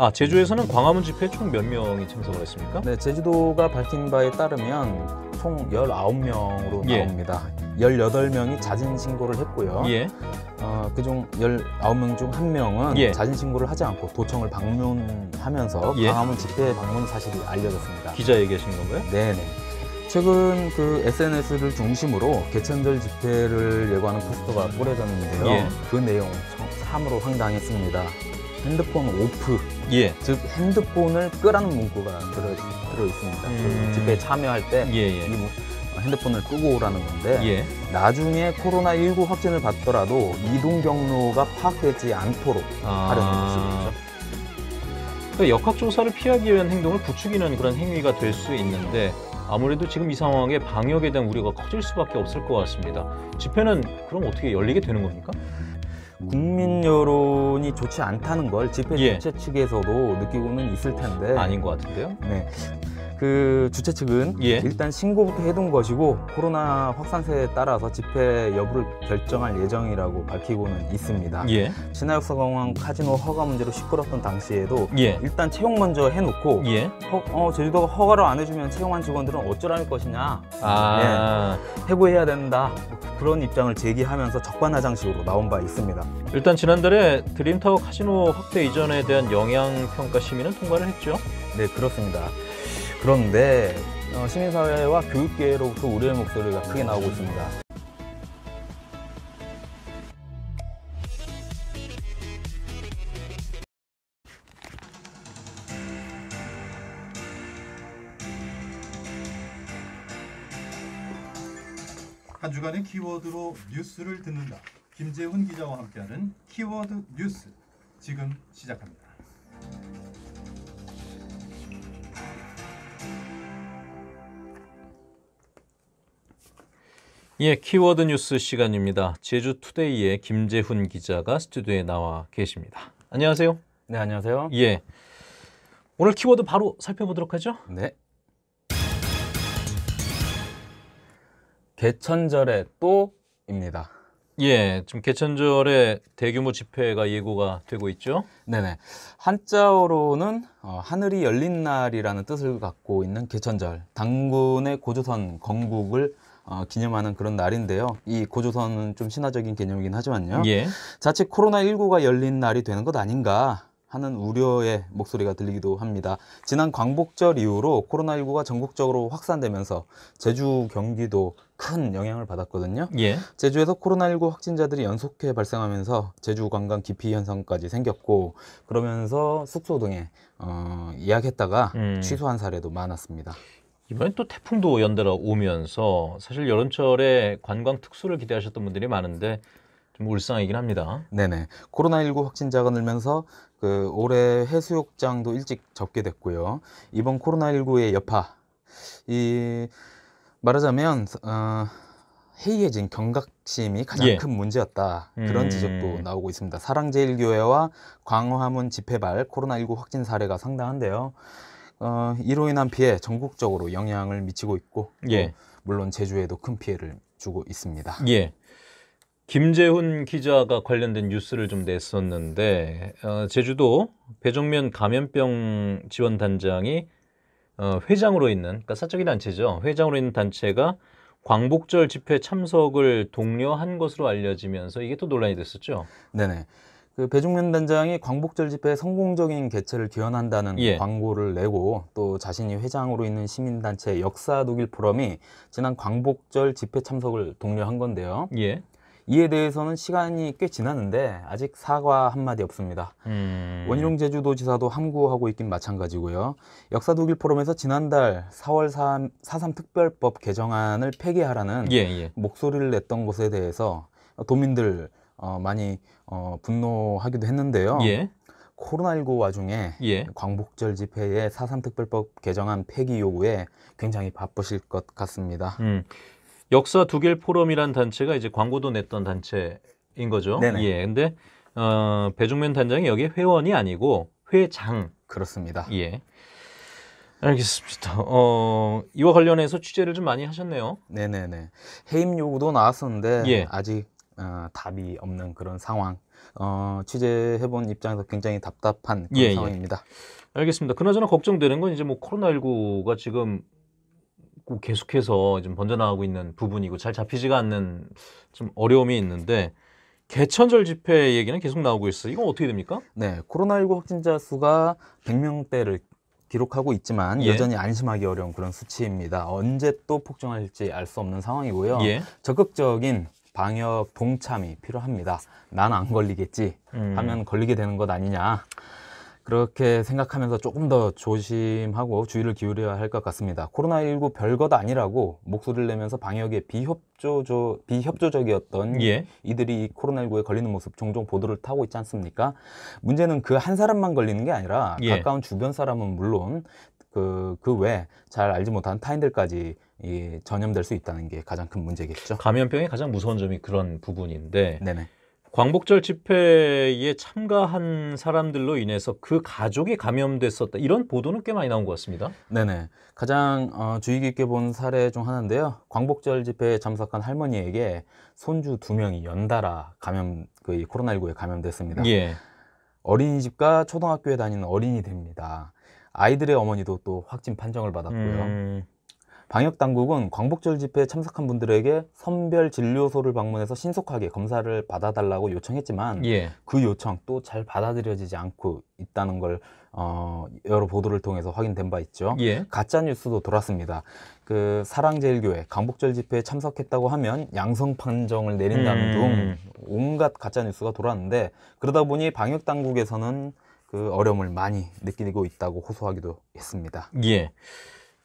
아 제주에서는 광화문 집회 총 몇 명이 참석을 했습니까? 네, 제주도가 밝힌 바에 따르면 총 19명으로 예. 나옵니다. 18명이 자진 신고를 했고요. 예. 어, 그중 19명 중 1명은 예. 자진 신고를 하지 않고 도청을 방문하면서 예. 광화문 집회 방문 사실이 알려졌습니다. 기자얘기하신 건가요? 네, 네. 최근 그 SNS를 중심으로 개천절 집회를 예고하는 포스터가 뿌려졌는데요. 예. 그 내용 참으로 황당했습니다. 핸드폰 오프 예. 즉 핸드폰을 끄라는 문구가 들어, 들어 있습니다 음. 그 집회에 참여할 때 예, 예. 핸드폰을 끄고 오라는 건데 예. 나중에 코로나19 확진을 받더라도 이동 경로가 파악되지 않도록 아. 하려는 모습이죠 그 역학조사를 피하기 위한 행동을 부추기는 그런 행위가 될 수 있는데 아무래도 지금 이 상황에 방역에 대한 우려가 커질 수밖에 없을 것 같습니다. 집회는 그럼 어떻게 열리게 되는 겁니까? 국민 여론이 좋지 않다는 걸 집회 예. 주최 측에서도 느끼고는 있을 어, 텐데 아닌 것 같은데요? 네. 그 주최 측은 예. 일단 신고부터 해둔 것이고 코로나 확산세에 따라서 집회 여부를 결정할 예정이라고 밝히고는 있습니다. 예. 신화역사공항 카지노 허가 문제로 시끄럽던 당시에도 예. 일단 채용 먼저 해놓고 예. 허, 어, 제주도가 허가를 안 해주면 채용한 직원들은 어쩌라는 것이냐 아. 예, 해고해야 된다 그런 입장을 제기하면서 적반하장식으로 나온 바 있습니다. 일단 지난달에 드림타워 카지노 확대 이전에 대한 영향평가 심의는 통과를 했죠? 네 그렇습니다. 그런데 어, 시민사회와 교육계로부터 우려의 목소리가 크게 나오고 있습니다. 한 주간의 키워드로 뉴스를 듣는다. 김재훈 기자와 함께하는 키워드 뉴스 지금 시작합니다. 예, 키워드 뉴스 시간입니다. 제주투데이의 김재훈 기자가 스튜디오에 나와 계십니다. 안녕하세요. 네, 안녕하세요. 예. 오늘 키워드 바로 살펴보도록 하죠. 네. 개천절에 또입니다. 예, 지금 개천절에 대규모 집회가 예고가 되고 있죠. 네네. 한자어로는 어, 하늘이 열린 날이라는 뜻을 갖고 있는 개천절, 당군의 고조선 건국을 어, 기념하는 그런 날인데요. 이 고조선은 좀 신화적인 개념이긴 하지만요. 예. 자칫 코로나19가 열린 날이 되는 것 아닌가 하는 우려의 목소리가 들리기도 합니다. 지난 광복절 이후로 코로나19가 전국적으로 확산되면서 제주, 경기도 큰 영향을 받았거든요. 예. 제주에서 코로나19 확진자들이 연속해 발생하면서 제주 관광 기피 현상까지 생겼고 그러면서 숙소 등에 어, 예약했다가 음. 취소한 사례도 많았습니다. 이번엔 또 태풍도 연달아 오면서 사실 여름철에 관광 특수를 기대하셨던 분들이 많은데 좀 울상이긴 합니다. 네네. 코로나19 확진자가 늘면서 그 올해 해수욕장도 일찍 접게 됐고요. 이번 코로나19의 여파, 이 말하자면 어, 해이해진 경각심이 가장 예. 큰 문제였다 그런 음... 지적도 나오고 있습니다. 사랑제일교회와 광화문 집회발 코로나19 확진 사례가 상당한데요. 어, 이로 인한 피해 전국적으로 영향을 미치고 있고 예. 물론 제주에도 큰 피해를 주고 있습니다. 예. 김재훈 기자가 관련된 뉴스를 좀 냈었는데 어, 제주도 배종면 감염병 지원 단장이 어, 회장으로 있는 그러니까 사적인 단체죠. 회장으로 있는 단체가 광복절 집회 참석을 독려한 것으로 알려지면서 이게 또 논란이 됐었죠. 네네. 그 배중면 단장이 광복절 집회 에 성공적인 개최를 기원한다는 예. 광고를 내고 또 자신이 회장으로 있는 시민단체 역사 독일 포럼이 지난 광복절 집회 참석을 독려한 건데요. 예. 이에 대해서는 시간이 꽤 지났는데 아직 사과 한마디 없습니다. 음... 원희룡 제주도지사도 함구하고 있긴 마찬가지고요. 역사 독일 포럼에서 지난달 4월 4, 4.3 특별법 개정안을 폐기하라는 예, 예, 목소리를 냈던 것에 대해서 도민들 어, 많이 어, 분노하기도 했는데요. 예. 코로나19 와중에 예. 광복절 집회에 사삼특별법 개정안 폐기 요구에 굉장히 바쁘실 것 같습니다. 음. 역사 두길 포럼이란 단체가 이제 광고도 냈던 단체인 거죠. 네 예. 근데 어, 배종면 단장이 여기 회원이 아니고 회장. 그렇습니다. 예. 알겠습니다. 어, 이와 관련해서 취재를 좀 많이 하셨네요. 네네네. 해임 요구도 나왔었는데 예. 아직 어, 답이 없는 그런 상황. 어, 취재해본 입장에서 굉장히 답답한 그런 예, 예. 상황입니다. 예. 알겠습니다. 그나저나 걱정되는 건 이제 뭐 코로나19가 지금 계속해서 좀 번져나가고 있는 부분이고 잘 잡히지가 않는 좀 어려움이 있는데 개천절 집회 얘기는 계속 나오고 있어요. 이건 어떻게 됩니까? 네, 코로나19 확진자 수가 100명대를 기록하고 있지만 예. 여전히 안심하기 어려운 그런 수치입니다. 언제 또 폭증할지 알 수 없는 상황이고요. 예. 적극적인 방역 동참이 필요합니다. 난 안 걸리겠지 음. 하면 걸리게 되는 것 아니냐. 그렇게 생각하면서 조금 더 조심하고 주의를 기울여야 할 것 같습니다. 코로나19 별것 아니라고 목소리를 내면서 방역에 비협조조, 비협조적이었던 예. 이들이 코로나19에 걸리는 모습 종종 보도를 타고 있지 않습니까? 문제는 그 한 사람만 걸리는 게 아니라 예. 가까운 주변 사람은 물론 그, 그 외에 잘 알지 못한 타인들까지 이 전염될 수 있다는 게 가장 큰 문제겠죠. 감염병이 가장 무서운 점이 그런 부분인데 네네. 광복절 집회에 참가한 사람들로 인해서 그 가족이 감염됐었다 이런 보도는 꽤 많이 나온 것 같습니다. 네네 가장 어, 주의 깊게 본 사례 중 하나인데요. 광복절 집회에 참석한 할머니에게 손주 두 명이 연달아 감염 그 코로나19에 감염됐습니다. 예. 어린이집과 초등학교에 다니는 어린이 됩니다. 아이들의 어머니도 또 확진 판정을 받았고요. 음. 방역 당국은 광복절 집회에 참석한 분들에게 선별 진료소를 방문해서 신속하게 검사를 받아달라고 요청했지만 예. 그 요청 또 잘 받아들여지지 않고 있다는 걸 어, 여러 보도를 통해서 확인된 바 있죠. 예. 가짜 뉴스도 돌았습니다. 그 사랑제일교회 광복절 집회에 참석했다고 하면 양성 판정을 내린다는 음. 등 온갖 가짜 뉴스가 돌았는데 그러다 보니 방역 당국에서는 그 어려움을 많이 느끼고 있다고 호소하기도 했습니다. 예.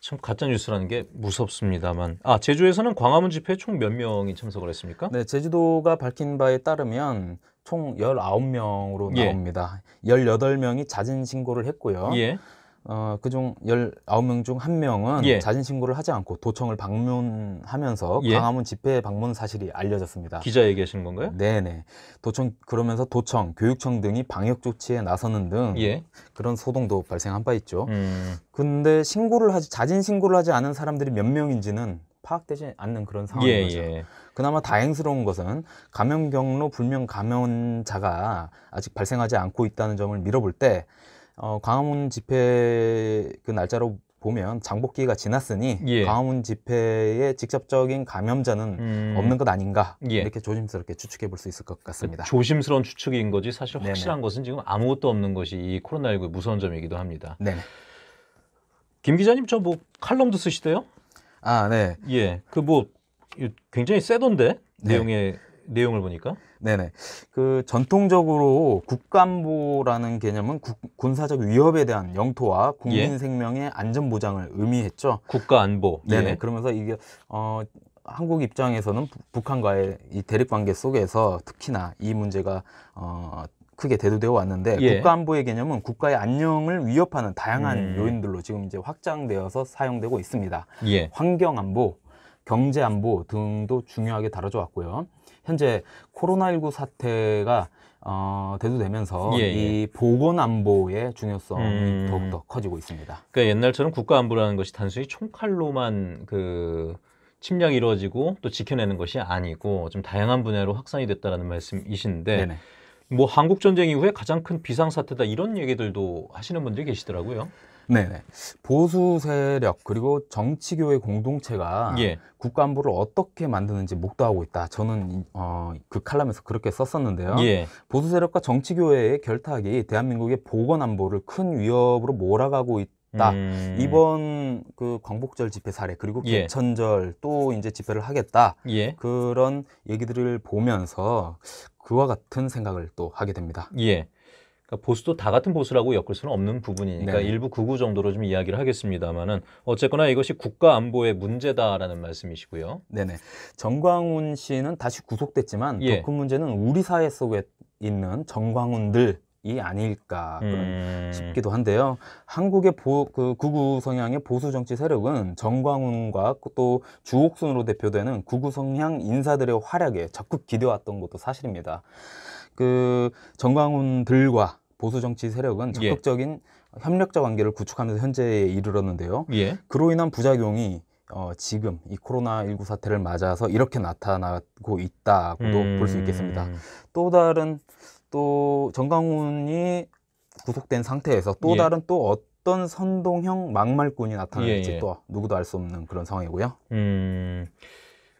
참 가짜 뉴스라는 게 무섭습니다만 아 제주에서는 광화문 집회에 총몇 명이 참석을 했습니까? 네, 제주도가 밝힌 바에 따르면 총 19명으로 예. 나옵니다. 18명이 자진 신고를 했고요. 예. 어, 그중 19명 중1명은 예. 자진신고를 하지 않고 도청을 방문하면서 예. 광화문 집회 방문 사실이 알려졌습니다. 기자 얘기하시는 건가요? 네네. 도청, 그러면서 도청, 교육청 등이 방역조치에 나서는 등 예. 그런 소동도 발생한 바 있죠. 음. 근데 신고를 하지, 자진신고를 하지 않은 사람들이 몇 명인지는 파악되지 않는 그런 상황인 예, 죠 예. 그나마 다행스러운 것은 감염 경로 불명 감염자가 아직 발생하지 않고 있다는 점을 밀어볼 때 어, 광화문 집회 그 날짜로 보면 장복기가 지났으니 예. 광화문 집회에 직접적인 감염자는 음... 없는 것 아닌가 예. 이렇게 조심스럽게 추측해 볼 수 있을 것 같습니다. 조심스러운 추측인 거지 사실 확실한 것은 지금 아무것도 없는 것이 이 코로나19의 무서운 점이기도 합니다. 네. 김 기자님 저 뭐 칼럼도 쓰시대요? 아 네. 예. 그 뭐 굉장히 세던데 네. 내용의 내용을 보니까. 네네. 그 전통적으로 국간보라는 개념은 국, 군사적 위협에 대한 영토와 국민 예. 생명의 안전 보장을 의미했죠. 국가 안보. 네네. 예. 그러면서 이게 어 한국 입장에서는 부, 북한과의 이 대립 관계 속에서 특히나 이 문제가 어 크게 대두되어 왔는데 예. 국가 안보의 개념은 국가의 안녕을 위협하는 다양한 음. 요인들로 지금 이제 확장되어서 사용되고 있습니다. 예. 환경 안보, 경제 안보 등도 중요하게 다뤄져 왔고요. 현재 코로나19 사태가 어, 대두되면서 예, 이 예. 보건 안보의 중요성이 음... 더욱더 커지고 있습니다. 그러니까 옛날처럼 국가 안보라는 것이 단순히 총칼로만 그 침략이 이루어지고 또 지켜내는 것이 아니고 좀 다양한 분야로 확산이 됐다라는 말씀이신데 네네. 뭐 한국 전쟁 이후에 가장 큰 비상 사태다 이런 얘기들도 하시는 분들이 계시더라고요. 네네. 보수 세력 그리고 정치교회 공동체가 예. 국가안보를 어떻게 만드는지 목도하고 있다. 저는 어, 그 칼럼에서 그렇게 썼었는데요. 예. 보수 세력과 정치교회의 결탁이 대한민국의 보건 안보를 큰 위협으로 몰아가고 있다. 음... 이번 그 광복절 집회 사례 그리고 예. 개천절 또 이제 집회를 하겠다 예. 그런 얘기들을 보면서 그와 같은 생각을 또 하게 됩니다. 예. 그러니까 보수도 다 같은 보수라고 엮을 수는 없는 부분이니까 네. 일부 구구 정도로 좀 이야기를 하겠습니다만은 어쨌거나 이것이 국가 안보의 문제다라는 말씀이시고요. 네네. 정광훈 씨는 다시 구속됐지만 예. 더큰 문제는 우리 사회 속에 있는 정광훈들 이 아닐까 음... 싶기도 한데요. 한국의 보, 그 구구 성향의 보수 정치 세력은 정광훈과 또 주옥순으로 대표되는 구구 성향 인사들의 활약에 적극 기대왔던 것도 사실입니다. 그 정광훈들과 보수 정치 세력은 예. 적극적인 예. 협력적 관계를 구축하면서 현재에 이르렀는데요. 예. 그로 인한 부작용이 어, 지금 이 코로나19 사태를 맞아서 이렇게 나타나고 있다고도 음... 볼수 있겠습니다. 또 다른 또 정강훈이 구속된 상태에서 또 예. 다른 또 어떤 선동형 막말꾼이 나타날지 예, 예. 또 누구도 알 수 없는 그런 상황이고요. 음...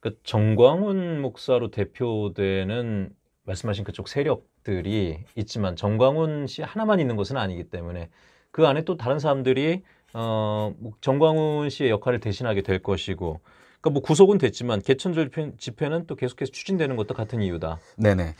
그 정광훈 목사로 대표되는 말씀하신 그쪽 세력 것들이 있지만 정광훈 씨 하나만 있는 것은 아니기 때문에 그 안에 또 다른 사람들이 어, 뭐 정광훈 씨의 역할을 대신하게 될 것이고 그러니까 뭐 구속은 됐지만 개천절 집회는 또 계속해서 추진되는 것도 같은 이유다. 네네.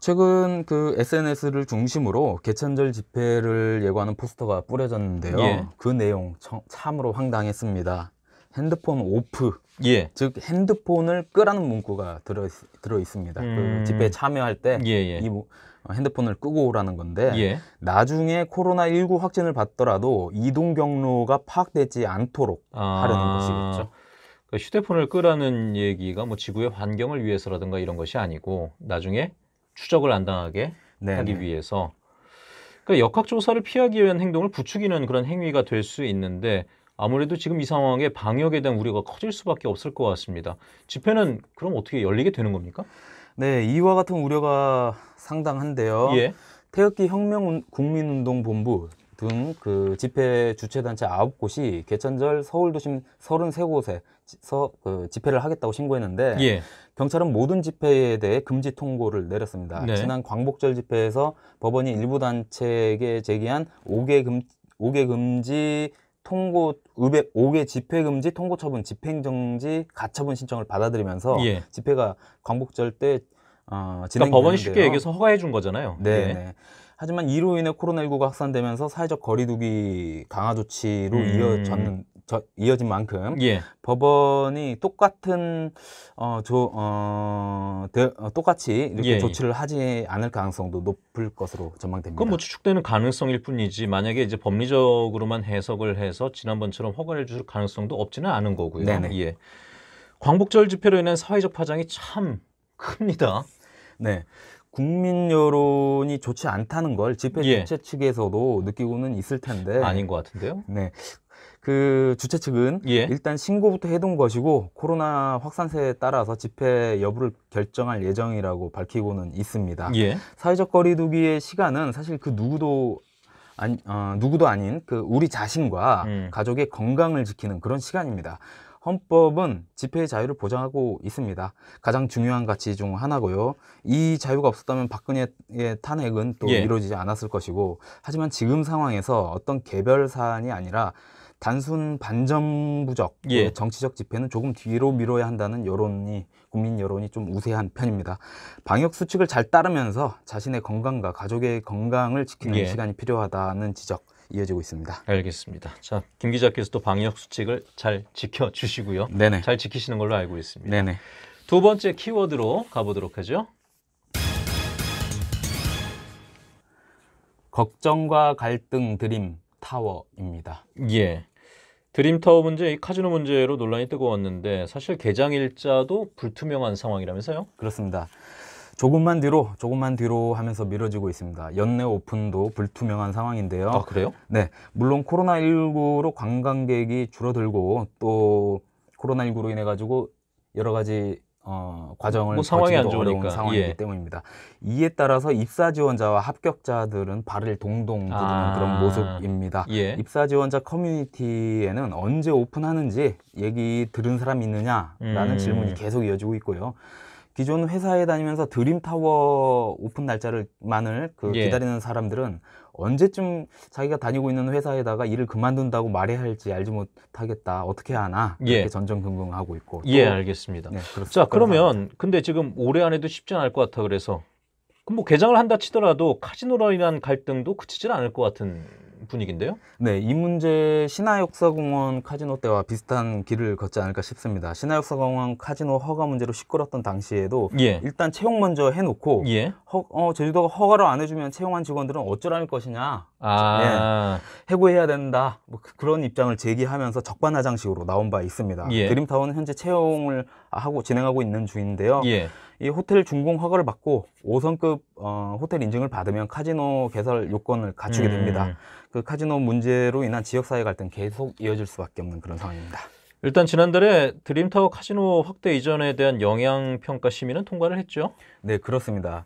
최근 그 SNS를 중심으로 개천절 집회를 예고하는 포스터가 뿌려졌는데요. 예. 그 내용 참으로 황당했습니다. 핸드폰 오프 예. 즉 핸드폰을 끄라는 문구가 들어 있, 들어 있습니다. 그 음... 그 집회에 참여할 때이 예, 예. 어, 핸드폰을 끄고 오라는 건데 예. 나중에 코로나 19 확진을 받더라도 이동 경로가 파악되지 않도록 아... 하려는 것이겠죠. 그 휴대폰을 끄라는 얘기가 뭐 지구의 환경을 위해서라든가 이런 것이 아니고 나중에 추적을 안 당하게 네네. 하기 네. 위해서 그 역학조사를 피하기 위한 행동을 부추기는 그런 행위가 될 수 있는데 아무래도 지금 이 상황에 방역에 대한 우려가 커질 수밖에 없을 것 같습니다. 집회는 그럼 어떻게 열리게 되는 겁니까? 네, 이와 같은 우려가 상당한데요. 예. 태극기 혁명 국민운동 본부 등 그 집회 주최 단체 아홉 곳이 개천절 서울 도심 33곳에서 그 집회를 하겠다고 신고했는데 예. 경찰은 모든 집회에 대해 금지 통고를 내렸습니다. 네. 지난 광복절 집회에서 법원이 일부 단체에게 제기한 5개 금 5개 금지 통고 5개 집회 금지, 통고 처분, 집행 정지, 가처분 신청을 받아들이면서 예. 집회가 광복절 때 어, 진행. 그러니까 법원 쉽게 얘기해서 허가해 준 거잖아요. 네. 예. 네. 하지만 이로 인해 코로나19가 확산되면서 사회적 거리두기 강화 조치로 음. 이어졌는, 저, 이어진 만큼 예. 법원이 똑같은 어, 조, 어, 대, 어, 똑같이 이렇게 예. 예. 조치를 하지 않을 가능성도 높을 것으로 전망됩니다. 그건 뭐 추측되는 가능성일 뿐이지 만약에 이제 법리적으로만 해석을 해서 지난번처럼 허가를 줄 가능성도 없지는 않은 거고요. 네네. 예. 광복절 집회로 인한 사회적 파장이 참 큽니다. 네. 국민 여론이 좋지 않다는 걸 집회 예. 주최 측에서도 느끼고는 있을 텐데 아닌 것 같은데요. 네. 그 주최 측은 예. 일단 신고부터 해둔 것이고 코로나 확산세에 따라서 집회 여부를 결정할 예정이라고 밝히고는 있습니다. 예. 사회적 거리두기의 시간은 사실 그 누구도 아니, 어, 누구도 아닌 그 우리 자신과 음. 가족의 건강을 지키는 그런 시간입니다. 헌법은 집회의 자유를 보장하고 있습니다. 가장 중요한 가치 중 하나고요. 이 자유가 없었다면 박근혜의 탄핵은 또 예. 이루어지지 않았을 것이고 하지만 지금 상황에서 어떤 개별 사안이 아니라 단순 반전부적 예. 정치적 집회는 조금 뒤로 미뤄야 한다는 여론이 국민 여론이 좀 우세한 편입니다. 방역 수칙을 잘 따르면서 자신의 건강과 가족의 건강을 지키는 예. 시간이 필요하다는 지적 이어지고 있습니다. 알겠습니다. 자, 김 기자께서도 방역 수칙을 잘 지켜주시고요. 네네. 잘 지키시는 걸로 알고 있습니다. 네네. 두 번째 키워드로 가보도록 하죠. 걱정과 갈등 드림 타워입니다. 예. 드림타워 문제, 이 카지노 문제로 논란이 뜨거웠는데 사실 개장 일자도 불투명한 상황이라면서요? 그렇습니다. 조금만 뒤로 조금만 뒤로 하면서 미뤄지고 있습니다. 연내 오픈도 불투명한 상황인데요. 아 그래요? 네. 물론 코로나19로 관광객이 줄어들고 또 코로나19로 인해 가지고 여러 가지 어, 과정을 뭐 상황이 안 좋으니까 상황이기 예. 때문입니다. 이에 따라서 입사 지원자와 합격자들은 발을 동동 구르는 아 그런 모습입니다. 예. 입사 지원자 커뮤니티에는 언제 오픈하는지 얘기 들은 사람 있느냐라는 음 질문이 계속 이어지고 있고요. 기존 회사에 다니면서 드림타워 오픈 날짜를 만을 그 예. 기다리는 사람들은 언제쯤 자기가 다니고 있는 회사에다가 일을 그만둔다고 말해야 할지 알지 못하겠다 어떻게 하나 예. 이렇게 예. 전전긍긍하고 있고 예 알겠습니다. 네, 자 그러면 합니다. 근데 지금 올해 안에도 쉽지 않을 것 같아 그래서 그럼 뭐 개장을 한다 치더라도 카지노라 인한 갈등도 그치질 않을 것 같은 분위기인데요? 네, 이 문제 신화역사공원 카지노 때와 비슷한 길을 걷지 않을까 싶습니다. 신화역사공원 카지노 허가 문제로 시끄럽던 당시에도 예. 일단 채용 먼저 해놓고 예. 허, 어, 제주도가 허가를 안 해주면 채용한 직원들은 어쩌라는 것이냐 예. 아. 예, 해고해야 된다. 뭐 그, 그런 입장을 제기하면서 적반하장식으로 나온 바 있습니다. 예. 드림타운은 현재 채용을 하고 진행하고 있는 중인데요. 예. 이 호텔 준공 허가를 받고 5성급 어, 호텔 인증을 받으면 카지노 개설 요건을 갖추게 음. 됩니다. 음. 그 카지노 문제로 인한 지역사회 갈등 계속 이어질 수밖에 없는 그런 상황입니다. 일단 지난달에 드림타워 카지노 확대 이전에 대한 영향평가 심의는 통과를 했죠. 네, 그렇습니다.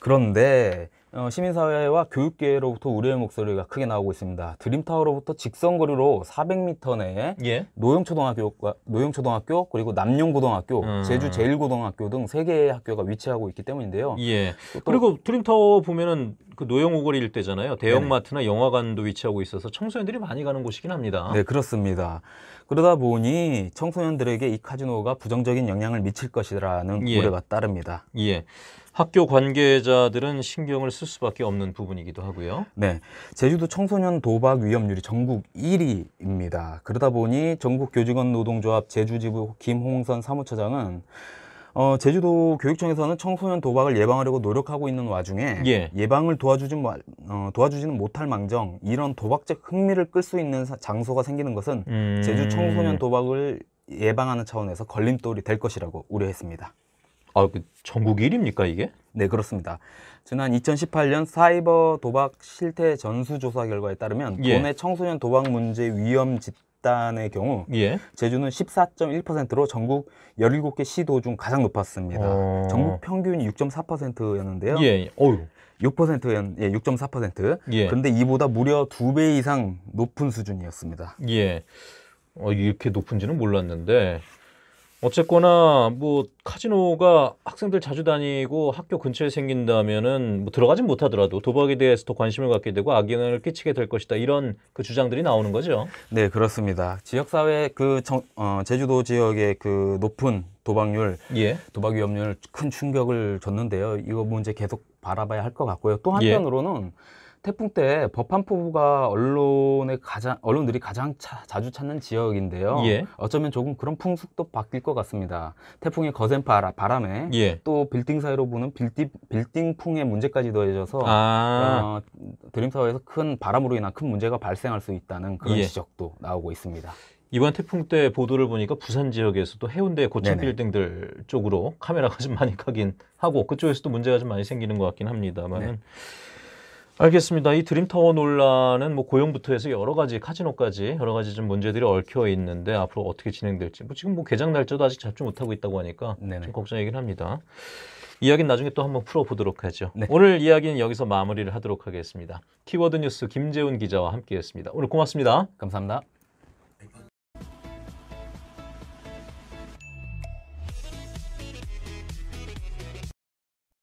그런데 어, 시민사회와 교육계로부터 우려의 목소리가 크게 나오고 있습니다. 드림타워로부터 직선거리로 400m 내에 예? 노영초등학교, 노영초등학교 그리고 남용고등학교 음. 제주 제일고등학교등 세 개의 학교가 위치하고 있기 때문인데요. 예. 그리고 드림타워 보면은 그 노영오거리 일대잖아요. 대형마트나 네네. 영화관도 위치하고 있어서 청소년들이 많이 가는 곳이긴 합니다. 네, 그렇습니다. 그러다 보니 청소년들에게 이 카지노가 부정적인 영향을 미칠 것이라는 예. 우려가 따릅니다. 예. 학교 관계자들은 신경을 쓸 수밖에 없는 부분이기도 하고요. 네. 제주도 청소년 도박 위험률이 전국 1위입니다. 그러다 보니 전국 교직원 노동조합 제주지부 김홍선 사무처장은 어, 제주도 교육청에서는 청소년 도박을 예방하려고 노력하고 있는 와중에 예. 예방을 도와주진 어, 도와주지는 못할 망정 이런 도박적 흥미를 끌 수 있는 사, 장소가 생기는 것은 음... 제주 청소년 도박을 예방하는 차원에서 걸림돌이 될 것이라고 우려했습니다. 아, 그 전국 1입니까 이게? 네, 그렇습니다. 지난 2018년 사이버 도박 실태 전수조사 결과에 따르면 예. 국내 청소년 도박 문제 위험 집단의 경우 예. 제주는 14.1%로 전국 17개 시도 중 가장 높았습니다. 어... 전국 평균이 6.4%였는데요. 예, 예. 어휴. 6%였 예, 6.4%. 예. 그런데 이보다 무려 두 배 이상 높은 수준이었습니다. 예. 어, 이렇게 높은지는 몰랐는데 어쨌거나 뭐 카지노가 학생들 자주 다니고 학교 근처에 생긴다면은 뭐 들어가진 못하더라도 도박에 대해서 더 관심을 갖게 되고 악영향을 끼치게 될 것이다 이런 그 주장들이 나오는 거죠. 네 그렇습니다. 지역 사회 그 정, 어, 제주도 지역의 그 높은 도박률, 예. 도박 위험률 큰 충격을 줬는데요. 이거 문제 뭐 계속 바라봐야 할 것 같고요. 또 예. 한편으로는 예. 태풍 때 법한포가 언론의 가장 언론들이 가장 차, 자주 찾는 지역인데요. 예. 어쩌면 조금 그런 풍습도 바뀔 것 같습니다. 태풍의 거센 바라, 바람에 예. 또 빌딩 사이로 보는 빌딩 빌딩풍의 문제까지 더해져서 아. 어, 드림 사회에서 큰 바람으로 인한 큰 문제가 발생할 수 있다는 그런 예. 지적도 나오고 있습니다. 이번 태풍 때 보도를 보니까 부산 지역에서도 해운대 고층 빌딩들 쪽으로 카메라가 좀 많이 가긴 하고 그쪽에서도 문제가 좀 많이 생기는 것 같긴 합니다만은. 네. 알겠습니다. 이 드림타워 논란은 뭐 고용부터 해서 여러 가지 카지노까지 여러 가지 좀 문제들이 얽혀 있는데 앞으로 어떻게 진행될지 뭐 지금 뭐 개장 날짜도 아직 잡지 못하고 있다고 하니까 네네. 좀 걱정이긴 합니다. 이야기는 나중에 또 한번 풀어보도록 하죠. 네. 오늘 이야기는 여기서 마무리를 하도록 하겠습니다. 키워드 뉴스 김재훈 기자와 함께했습니다. 오늘 고맙습니다. 감사합니다.